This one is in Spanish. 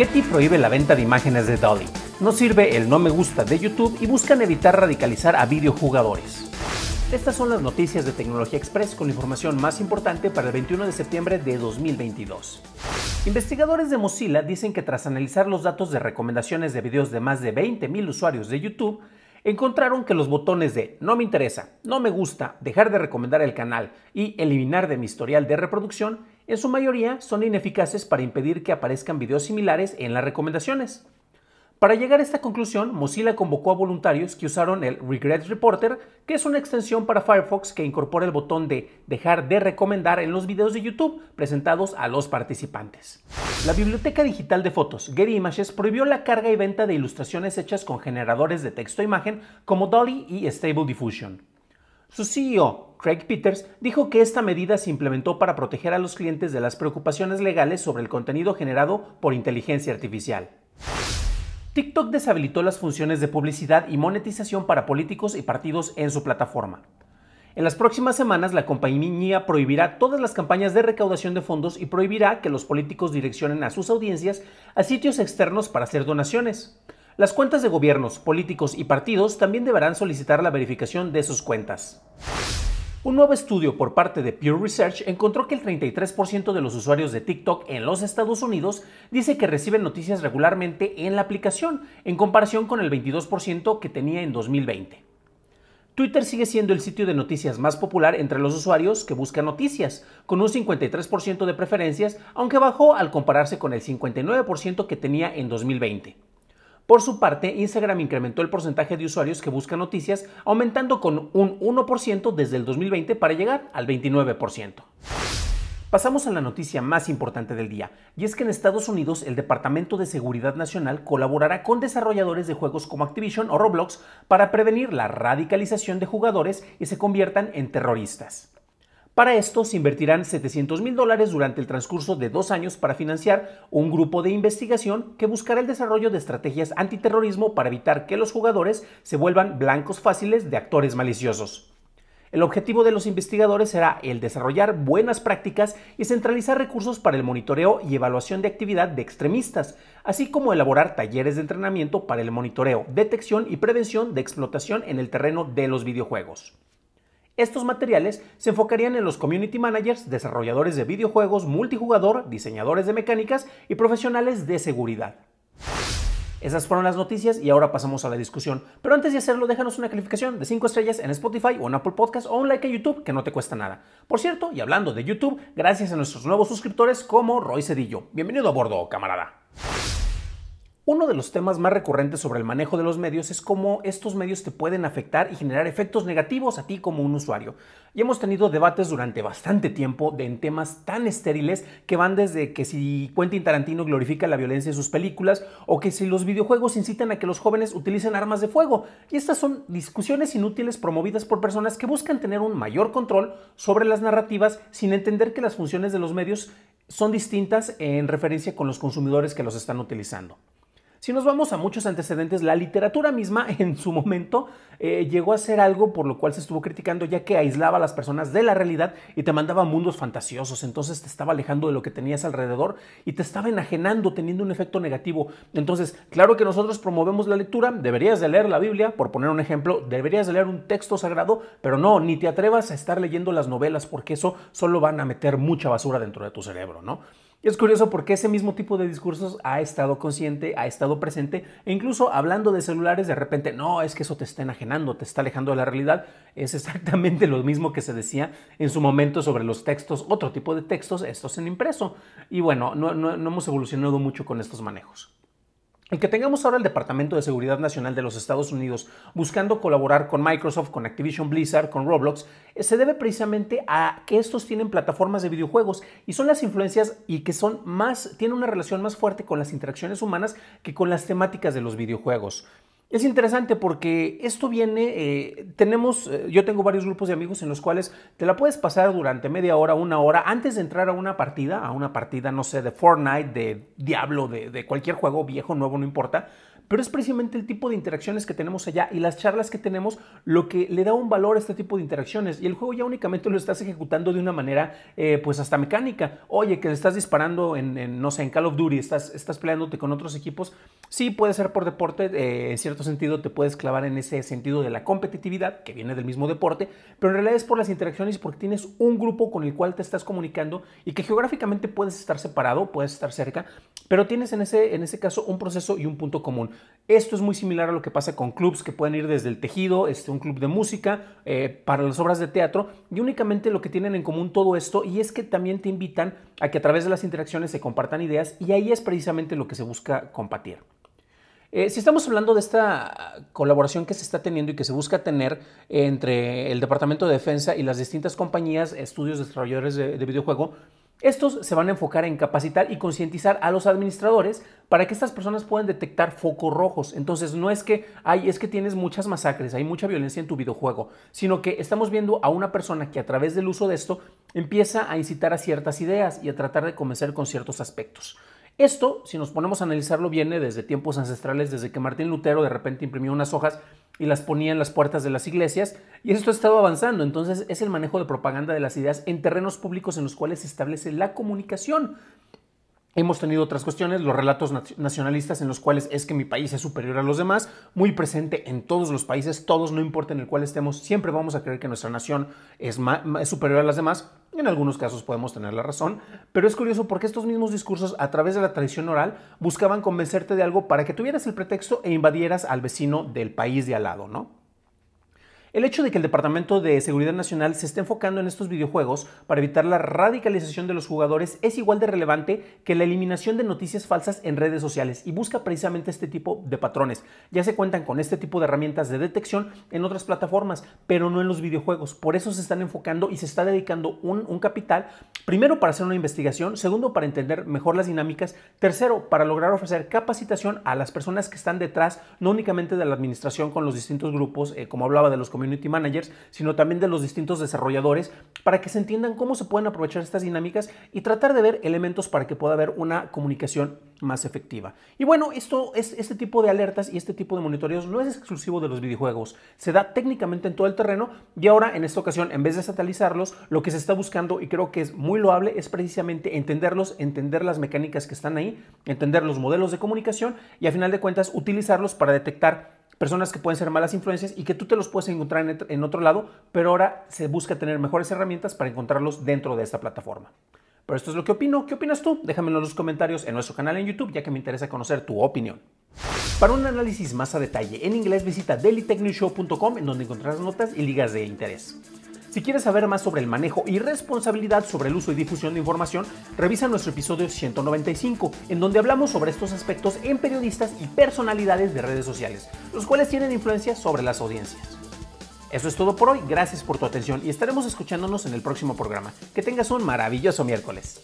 Getty prohíbe la venta de imágenes de Dolly. No sirve el no me gusta de YouTube y buscan evitar radicalizar a videojugadores. Estas son las noticias de Tecnología Express con información más importante para el 21 de septiembre de 2022. Investigadores de Mozilla dicen que tras analizar los datos de recomendaciones de videos de más de 20.000 usuarios de YouTube, encontraron que los botones de no me interesa, no me gusta, dejar de recomendar el canal y eliminar de mi historial de reproducción en su mayoría son ineficaces para impedir que aparezcan videos similares en las recomendaciones. Para llegar a esta conclusión, Mozilla convocó a voluntarios que usaron el Regret Reporter, que es una extensión para Firefox que incorpora el botón de dejar de recomendar en los videos de YouTube presentados a los participantes. La biblioteca digital de fotos Getty Images prohibió la carga y venta de ilustraciones hechas con generadores de texto e imagen como Dolly y Stable Diffusion. Su CEO, Craig Peters, dijo que esta medida se implementó para proteger a los clientes de las preocupaciones legales sobre el contenido generado por inteligencia artificial. TikTok deshabilitó las funciones de publicidad y monetización para políticos y partidos en su plataforma. En las próximas semanas, la compañía prohibirá todas las campañas de recaudación de fondos y prohibirá que los políticos direccionen a sus audiencias a sitios externos para hacer donaciones. Las cuentas de gobiernos, políticos y partidos también deberán solicitar la verificación de sus cuentas. Un nuevo estudio por parte de Pure Research encontró que el 33% de los usuarios de TikTok en los Estados Unidos dice que reciben noticias regularmente en la aplicación, en comparación con el 22% que tenía en 2020. Twitter sigue siendo el sitio de noticias más popular entre los usuarios que buscan noticias, con un 53% de preferencias, aunque bajó al compararse con el 59% que tenía en 2020. Por su parte, Instagram incrementó el porcentaje de usuarios que buscan noticias, aumentando con un 1% desde el 2020 para llegar al 29%. Pasamos a la noticia más importante del día, y es que en Estados Unidos el Departamento de Seguridad Nacional colaborará con desarrolladores de juegos como Activision o Roblox para prevenir la radicalización de jugadores y se conviertan en terroristas. Para esto se invertirán 700 mil dólares durante el transcurso de dos años para financiar un grupo de investigación que buscará el desarrollo de estrategias antiterrorismo para evitar que los jugadores se vuelvan blancos fáciles de actores maliciosos. El objetivo de los investigadores será el desarrollar buenas prácticas y centralizar recursos para el monitoreo y evaluación de actividad de extremistas, así como elaborar talleres de entrenamiento para el monitoreo, detección y prevención de explotación en el terreno de los videojuegos. Estos materiales se enfocarían en los community managers, desarrolladores de videojuegos, multijugador, diseñadores de mecánicas y profesionales de seguridad. Esas fueron las noticias y ahora pasamos a la discusión. Pero antes de hacerlo, déjanos una calificación de 5 estrellas en Spotify o en Apple Podcast o un like a YouTube que no te cuesta nada. Por cierto, y hablando de YouTube, gracias a nuestros nuevos suscriptores como Roy Cedillo. Bienvenido a bordo, camarada. Uno de los temas más recurrentes sobre el manejo de los medios es cómo estos medios te pueden afectar y generar efectos negativos a ti como un usuario. Y hemos tenido debates durante bastante tiempo en temas tan estériles que van desde que si Quentin Tarantino glorifica la violencia en sus películas o que si los videojuegos incitan a que los jóvenes utilicen armas de fuego. Y estas son discusiones inútiles promovidas por personas que buscan tener un mayor control sobre las narrativas sin entender que las funciones de los medios son distintas en referencia con los consumidores que los están utilizando. Si nos vamos a muchos antecedentes, la literatura misma en su momento eh, llegó a ser algo por lo cual se estuvo criticando, ya que aislaba a las personas de la realidad y te mandaba mundos fantasiosos, entonces te estaba alejando de lo que tenías alrededor y te estaba enajenando, teniendo un efecto negativo. Entonces, claro que nosotros promovemos la lectura, deberías de leer la Biblia, por poner un ejemplo, deberías de leer un texto sagrado, pero no, ni te atrevas a estar leyendo las novelas porque eso solo van a meter mucha basura dentro de tu cerebro, ¿no? Es curioso porque ese mismo tipo de discursos ha estado consciente, ha estado presente e incluso hablando de celulares de repente, no, es que eso te está enajenando, te está alejando de la realidad. Es exactamente lo mismo que se decía en su momento sobre los textos, otro tipo de textos, estos en impreso. Y bueno, no hemos evolucionado mucho con estos manejos. El que tengamos ahora el Departamento de Seguridad Nacional de los Estados Unidos buscando colaborar con Microsoft, con Activision Blizzard, con Roblox, eh, se debe precisamente a que estos tienen plataformas de videojuegos y son las influencias y que son más, tienen una relación más fuerte con las interacciones humanas que con las temáticas de los videojuegos. Es interesante porque esto viene, eh, tenemos, eh, yo tengo varios grupos de amigos en los cuales te la puedes pasar durante media hora, una hora, antes de entrar a una partida, a una partida, no sé, de Fortnite, de Diablo, de, de cualquier juego viejo, nuevo, no importa, pero es precisamente el tipo de interacciones que tenemos allá y las charlas que tenemos lo que le da un valor a este tipo de interacciones y el juego ya únicamente lo estás ejecutando de una manera eh, pues hasta mecánica oye que le estás disparando en, no sé en Call of Duty estás, estás peleándote con otros equipos Sí, puede ser por deporte, eh, en cierto sentido te puedes clavar en ese sentido de la competitividad, que viene del mismo deporte, pero en realidad es por las interacciones porque tienes un grupo con el cual te estás comunicando y que geográficamente puedes estar separado, puedes estar cerca, pero tienes en ese, en ese caso un proceso y un punto común. Esto es muy similar a lo que pasa con clubs que pueden ir desde el tejido, este, un club de música, eh, para las obras de teatro, y únicamente lo que tienen en común todo esto, y es que también te invitan a que a través de las interacciones se compartan ideas, y ahí es precisamente lo que se busca compartir. Eh, si estamos hablando de esta colaboración que se está teniendo y que se busca tener entre el Departamento de Defensa y las distintas compañías, estudios, desarrolladores de, de videojuego, estos se van a enfocar en capacitar y concientizar a los administradores para que estas personas puedan detectar focos rojos. Entonces no es que, hay es que tienes muchas masacres, hay mucha violencia en tu videojuego, sino que estamos viendo a una persona que a través del uso de esto empieza a incitar a ciertas ideas y a tratar de convencer con ciertos aspectos. Esto, si nos ponemos a analizarlo, viene desde tiempos ancestrales, desde que Martín Lutero de repente imprimió unas hojas y las ponía en las puertas de las iglesias, y esto ha estado avanzando. Entonces es el manejo de propaganda de las ideas en terrenos públicos en los cuales se establece la comunicación. Hemos tenido otras cuestiones, los relatos nacionalistas en los cuales es que mi país es superior a los demás, muy presente en todos los países, todos no importa en el cual estemos, siempre vamos a creer que nuestra nación es, superior a las demás. En algunos casos podemos tener la razón, pero es curioso porque estos mismos discursos a través de la tradición oral buscaban convencerte de algo para que tuvieras el pretexto e invadieras al vecino del país de al lado, ¿no? El hecho de que el Departamento de Seguridad Nacional se esté enfocando en estos videojuegos para evitar la radicalización de los jugadores es igual de relevante que la eliminación de noticias falsas en redes sociales y busca precisamente este tipo de patrones. Ya se cuentan con este tipo de herramientas de detección en otras plataformas, pero no en los videojuegos. Por eso se están enfocando y se está dedicando un, capital, primero para hacer una investigación, segundo para entender mejor las dinámicas, tercero para lograr ofrecer capacitación a las personas que están detrás, no únicamente de la administración con los distintos grupos, eh, como hablaba de los community managers, sino también de los distintos desarrolladores, para que se entiendan cómo se pueden aprovechar estas dinámicas y tratar de ver elementos para que pueda haber una comunicación más efectiva. Y bueno, esto es, este tipo de alertas y este tipo de monitoreos no es exclusivo de los videojuegos, se da técnicamente en todo el terreno y ahora en esta ocasión, en vez de satalizarlos, lo que se está buscando y creo que es muy loable es precisamente entenderlos, entender las mecánicas que están ahí, entender los modelos de comunicación y a final de cuentas utilizarlos para detectar personas que pueden ser malas influencias y que tú te los puedes encontrar en otro lado, pero ahora se busca tener mejores herramientas para encontrarlos dentro de esta plataforma. Pero esto es lo que opino. ¿Qué opinas tú? Déjamelo en los comentarios en nuestro canal en YouTube, ya que me interesa conocer tu opinión. Para un análisis más a detalle en inglés, visita dailytechnewshow.com en donde encontrarás notas y ligas de interés. Si quieres saber más sobre el manejo y responsabilidad sobre el uso y difusión de información, revisa nuestro episodio 195, en donde hablamos sobre estos aspectos en periodistas y personalidades de redes sociales, los cuales tienen influencia sobre las audiencias. Eso es todo por hoy, gracias por tu atención y estaremos escuchándonos en el próximo programa. Que tengas un maravilloso miércoles.